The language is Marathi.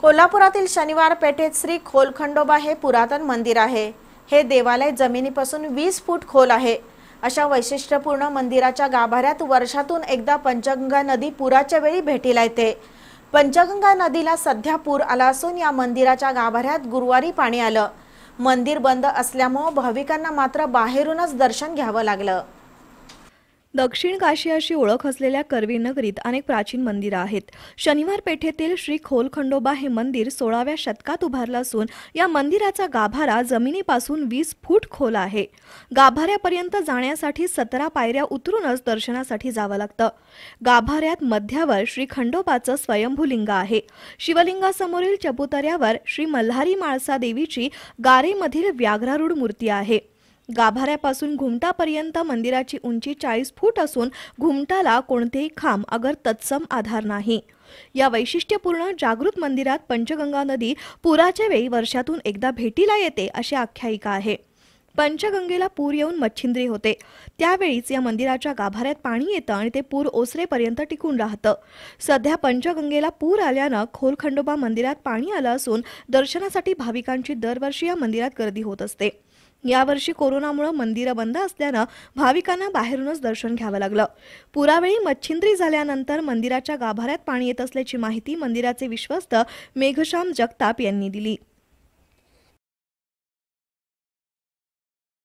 कोल्हापुरातील शनिवार पेठेत श्री खोलखंडोबा हे पुरातन मंदिर आहे हे देवालय जमिनीपासून वीस फूट खोल आहे अशा वैशिष्ट्यपूर्ण मंदिराच्या गाभाऱ्यात वर्षातून एकदा पंचगंगा नदी पुराच्या वेळी भेटीला येते पंचगंगा नदीला सध्या पूर आला असून या मंदिराच्या गाभाऱ्यात गुरुवारी पाणी आलं मंदिर बंद असल्यामुळे भाविकांना मात्र बाहेरूनच दर्शन घ्यावं लागलं दक्षिण काशी अशी ओळख असलेल्या करवी नगरीत अनेक प्राचीन मंदिरं आहेत शनिवार पेठेतील श्री खोल खंडोबा हे मंदिर सोळाव्या शतकात उभारलं असून या मंदिराचा गाभारा जमिनीपासून वीस फूट खोल आहे गाभाऱ्यापर्यंत जाण्यासाठी सतरा पायऱ्या उतरूनच दर्शनासाठी जावं लागतं गाभाऱ्यात मध्यावर श्री खंडोबाचं स्वयंभूलिंग आहे शिवलिंगासमोरील चपुतऱ्यावर श्री मल्हारी माळसा देवीची गारेमधील व्याघ्रारूढ मूर्ती आहे गाभाऱ्यापासून घुमटापर्यंत मंदिराची उंची चाळीस फूट असून घुमटाला कोणतेही खांब अगर तत्सम आधार नाही या वैशिष्ट्यपूर्ण जागृत मंदिरात पंचगंगा नदी पुराच्या वेळी वर्षातून एकदा भेटीला येते अशी आख्यायिका आहे पंचगंगेला पूर येऊन मच्छिंद्री होते त्यावेळीच या मंदिराच्या गाभाऱ्यात पाणी येतं आणि ते पूर ओसरेपर्यंत टिकून राहतं सध्या पंचगंगेला पूर आल्यानं खोलखंडोबा मंदिरात पाणी आलं असून दर्शनासाठी भाविकांची दरवर्षी या मंदिरात गर्दी होत असते यावर्षी कोरोनामुळे मंदिरं बंद असल्यानं भाविकांना बाहेरूनच दर्शन घ्यावं लागलं पुरावेळी मच्छिंद्री झाल्यानंतर मंदिराच्या गाभाऱ्यात पाणी येत असल्याची माहिती मंदिराचे विश्वस्त मेघश्याम जगताप यांनी दिली